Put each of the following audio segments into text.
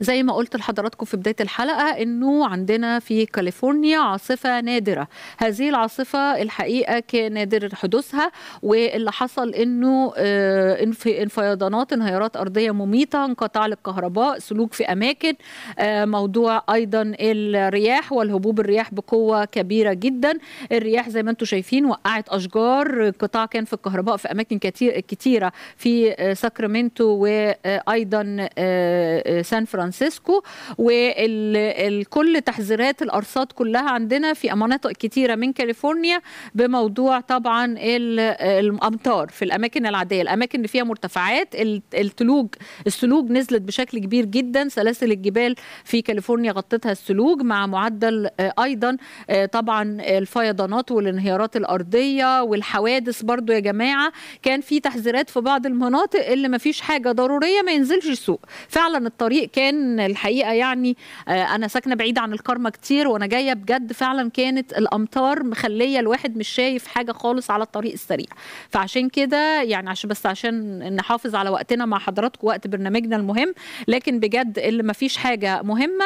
زي ما قلت لحضراتكم في بدايه الحلقه انه عندنا في كاليفورنيا عاصفه نادره هذه العاصفه الحقيقه كان نادر حدوثها واللي حصل انه آه، انفيضانات انهيارات ارضيه مميته انقطاع للكهرباء سلوك في اماكن آه، موضوع ايضا الرياح والهبوب الرياح بقوه كبيره جدا الرياح زي ما انتم شايفين وقعت اشجار قطاع كان في الكهرباء في اماكن كتير كتيره في آه، ساكرامنتو وايضا سان فرانسيسكو فرانسيسكو وكل تحذيرات الارصاد كلها عندنا في مناطق كتيره من كاليفورنيا بموضوع طبعا الامطار في الاماكن العاديه الاماكن اللي فيها مرتفعات الثلوج الثلوج نزلت بشكل كبير جدا سلاسل الجبال في كاليفورنيا غطتها الثلوج مع معدل آه، ايضا آه، طبعا الفيضانات والانهيارات الارضيه والحوادث برضو يا جماعه كان في تحذيرات في بعض المناطق اللي ما فيش حاجه ضروريه ما ينزلش السوق فعلا الطريق كان لان الحقيقه يعني آه، انا ساكنه بعيد عن الكرمه كتير وانا جايه بجد فعلا كانت الامطار مخليه الواحد مش شايف حاجه خالص على الطريق السريع فعشان كده يعني عشان بس عشان نحافظ على وقتنا مع حضراتكم وقت برنامجنا المهم لكن بجد اللي ما فيش حاجه مهمه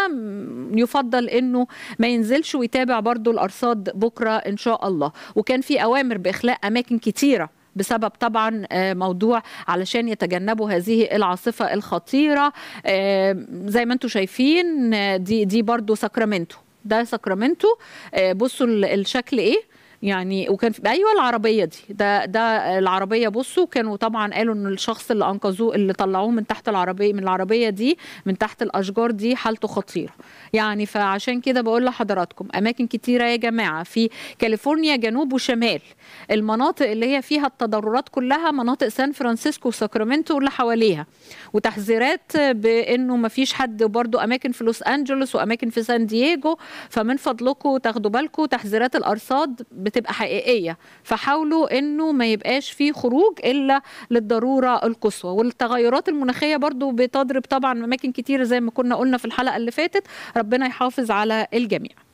يفضل انه ما ينزلش ويتابع برضو الارصاد بكره ان شاء الله وكان في اوامر باخلاء اماكن كتيره بسبب طبعا آه، موضوع علشان يتجنبوا هذه العاصفه الخطيره آه، زي ما انتم شايفين آه، دي دي برضو ساكرامنتو ده ساكرامنتو بصوا الشكل ايه يعني وكان في ايوه العربيه دي ده ده العربيه بصوا كانوا طبعا قالوا ان الشخص اللي انقذوه اللي طلعوه من تحت العربيه من العربيه دي من تحت الاشجار دي حالته خطيره يعني فعشان كده بقول لحضراتكم اماكن كتيره يا جماعه في كاليفورنيا جنوب وشمال المناطق اللي هي فيها التضررات كلها مناطق سان فرانسيسكو وساكرامنتو واللي حواليها وتحذيرات بانه ما فيش حد برده اماكن في لوس انجلوس واماكن في سان دييجو فمن فضلكم تاخدوا بالكم تحذيرات الارصاد بتبقى حقيقيه فحاولوا انه ما يبقاش في خروج الا للضروره القصوى والتغيرات المناخيه برضو بتضرب طبعا اماكن كتير زي ما كنا قلنا في الحلقه اللي فاتت ربنا يحافظ على الجميع